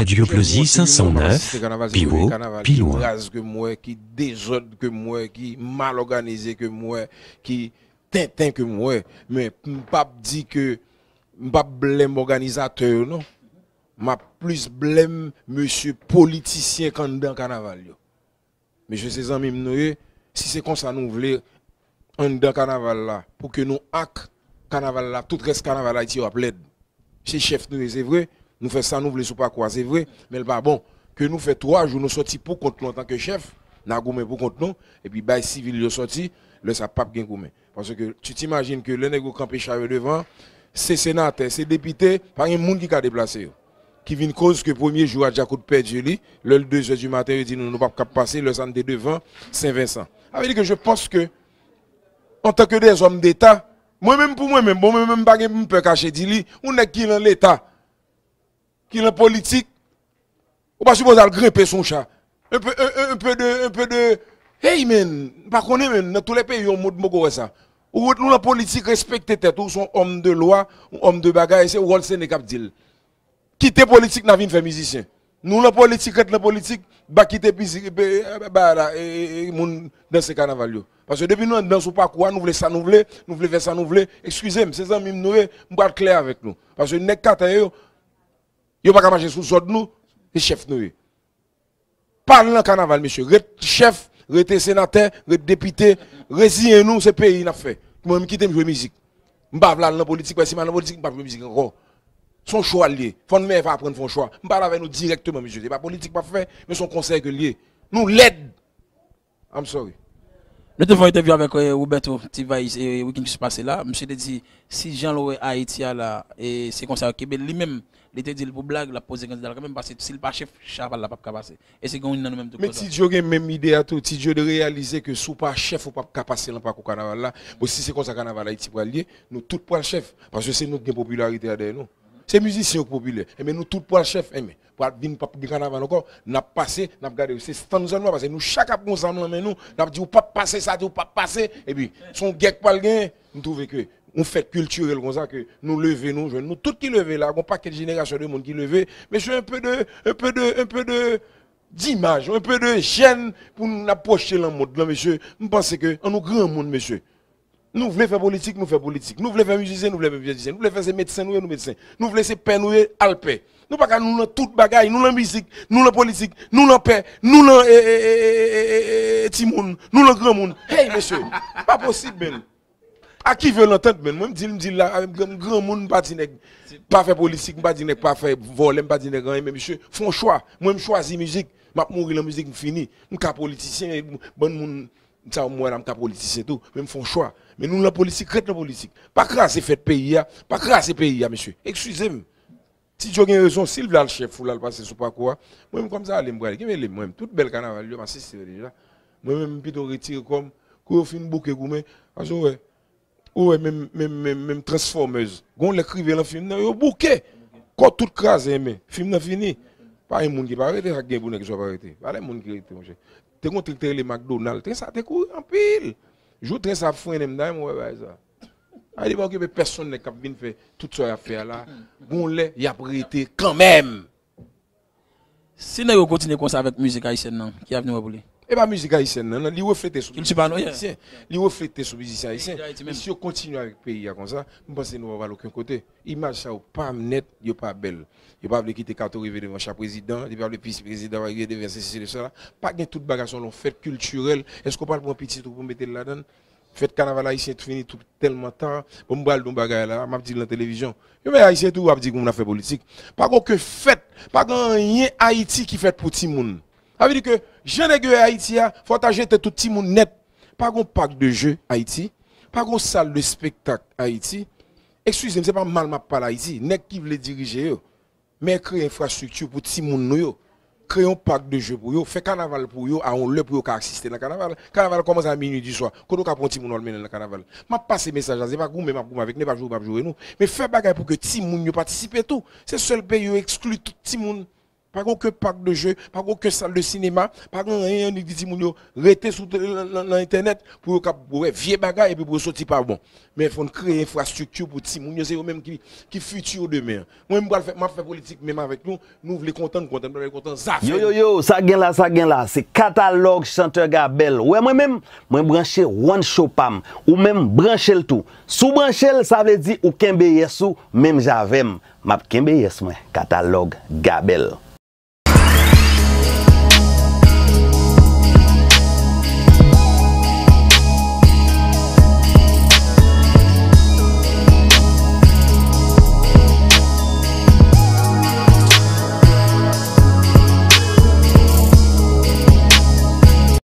Radio Pleusi 509, Piwo, Piloin. que moi, qui désordre que moi, qui mal organisé que moi, qui tintin que moi, mais pas dit que pas blême organisateur non. M'a plus blême monsieur politicien candidat carnaval mais je sais amis si c'est comme ça nous voulons en dans carnaval là pour que nous hack carnaval là tout reste carnaval Haïti à plaide. C'est chef nous c'est vrai nous faisons ça, nous voulons pas quoi, c'est vrai. Mais le pas bon, que nous faisons trois jours, nous sortons pour contre nous en tant que chef, nous pour contre nous, et puis bail civils nous sorti, le ça pas bien Parce que tu t'imagines que le négo campé devant, c'est sénateur, c'est député, par un monde qui a déplacé. Qui vient cause que le premier jour à Jacob perdu lui, le 2 du matin, il dit nous ne pouvons pas passer, le centre devant Saint-Vincent. Ça veut dire que je pense que, en tant que des hommes d'État, moi-même pour moi-même, bon, moi-même, pas cacher, dit on est qui dans l'État qui est en politique, on va supposer grimper son chat. Un peu, un, peu de, un peu de, hey man, pas qu'on est dans tous les pays, on mode mogo ça. Ou nous la politique respecter tête, ou son homme de loi, ou homme de bagaille, c'est Wolsen et Capdil. Quitter politique, n'a faire musicien. Nous la politique, la politique, bah quitter musique, bah, bah là, et dans ce carnaval Parce que depuis nous, dans ce parcours, nous voulons ça, nous voulons, nous voulons faire ça, nous voulons. Excusez-moi, c'est ça amis, nous voulons, nous clair avec nous. Parce que nous, Yo pas marcher sous ordre nous, c'est chef nous. Parle dans carnaval monsieur, Ret, chef, rete sénateur, rete député, résignez nous ce pays n'a fait. Moi me quitter jouer musique. M'pa là dans politique parce que dans politique pas jouer musique encore. Son choix lié. Fond mère va prendre son choix. M'pa avec nous directement monsieur, c'est pas politique pas fait, mais son conseil que lié. Nous l'aide. I'm sorry. Nous avons être interview avec euh, Roberto Tivaïs et euh, Wiking qui se passait là. Monsieur a dit, si Jean Loué Haïti là, et c'est comme ça, lui-même, il était dit pour blague, la pose candidat quand même parce que s'il pas chef, chaval la pas passer. Et c'est comme nous même tout. Mais si Dieu a même idée à tout, si Dieu de réaliser que sous pas chef ou pas capable, là pas au carnaval là, bon si c'est comme ça carnaval Haïti pour allier, nous tout pour le chef parce que c'est notre popularité derrière nous. C'est musicien populaire. Eh, mais nous tous pour le chef eh, Pour venir pas en carnaval encore, avons passé, n'a gardé, c'est stand moi. parce que nous chaque que nous mais nous avons dit ou pas passer ça, ou pas passer et eh puis son gagne pas le nous trouvons que on fait culturel comme ça que nous levons, nous nous tout qui lever là, pas pas quelle génération de monde qui levait. mais c'est un peu de un peu de un peu de d'image, un peu de gêne pour nous approcher dans le monde monsieur. Je pense que est nous grand monde monsieur. Nou vle fe politik, nou vle fe politik. Nou vle fe mjize, nou vle fe mjize. Nou vle fe se medsen, nou vle se medsen. Nou vle se pen, nou vle alpe. Nou baka nou nan tout bagay, nou nan mjizik, nou nan politik, nou nan pen, nou nan eeeee... ti moun, nou nan gran moun. Hey, mesye, pa posibel. A ki vle lantant men, mwen mdi l mdi la, a m gran moun mpa di neg. Pa fe politik, mwen mpa di neg, pa fe volen, mpa di neg. Mwen mchon chwa, mwen mchon azi mjizik, ma pou moun gilan mjizik mfini. Mwen ka politikiyen, mwen ça moi là politicien tout même font choix mais nous la politique crête la politique pas c'est fait pays pas c'est pays monsieur excusez-moi si j'ai raison s'il le chef ou là le sur quoi, moi comme ça Je me comme moi carnaval je déjà moi même plutôt retirer comme bouquet ouais même même même, transformeuse gon le film dans bouquet quand tout eh, mais film n'a fini pas un monde qui va arrêter ça pas monde qui T'es contre le McDonald's, t'es ça, t'es couru en pile. Jou train ça freine même moi ba ça. A dit pas que personne n'est capable de faire tout ce affaires là. Bon là, il a prêté quand même. Si nous continuons comme ça avec musique haïtienne qui a venu pour lui. Et eh pas ben, musique haïtienne, non, il reflète sur les haïtiens. Il reflète sur les haïtienne. si on continue avec le pays comme ça, je pense que nous va aller aucun côté. Image ça pas net, n'est pas belle. Il n'y pas de quitter Kato arriver devant chaque président, il n'y pas de vice-président arriver devant ceci, cela. Pas de toute bagarre, on fait culturelle. Est-ce qu'on parle pour un petit pour mettre là-dedans? Fête carnaval haïtien tout fini tout tellement tard. Bon, je parle de bagarre là, je dit la télévision. Mais haïtien tout, je dit qu'on a fait politique. Pas que fête, pas y rien Haïti qui fait pour tout le monde. Ça veut dire que je Jean à Haïti, il hein, faut ajouter tout le monde net. Pas un parc de jeux Haïti, pas une salle de spectacle Haïti. Excusez-moi, c'est pas mal m'a parler Haïti, nèg qui veut diriger Mais créer infrastructure pour le monde nous Créer un parc de jeux pour eux, faire carnaval pour eux, à on le pour eux assister à carnaval. Carnaval commence à minuit du soir. Quand on a petit monde dans le carnaval. M'a passer message, c'est pas vous même avec ne pas jouer pas jouer nous. Mais faire bagaille pour que le monde participe tout. C'est seul pays qui exclut tout le monde. Pas que parc de jeu, pas que salle de cinéma, pas rien, ni dit, mon restez sur l'internet pour que vieux bagages et puis pour sortir pas bon. Mais il faut créer une infrastructure pour ti c'est eux-mêmes qui, qui futur demain. Moi, je vais faire politique même avec nous, nous voulons content, content, content, contents. Yo, yo, yo, ça gagne là, ça gagne là, c'est catalogue chanteur Gabel. Ouais, moi-même, moi brancher One Show Pam, ou même brancher le tout. Sous brancher ça veut dire ou kembe ou même j'avais, m'a kembe moi, catalogue Gabel.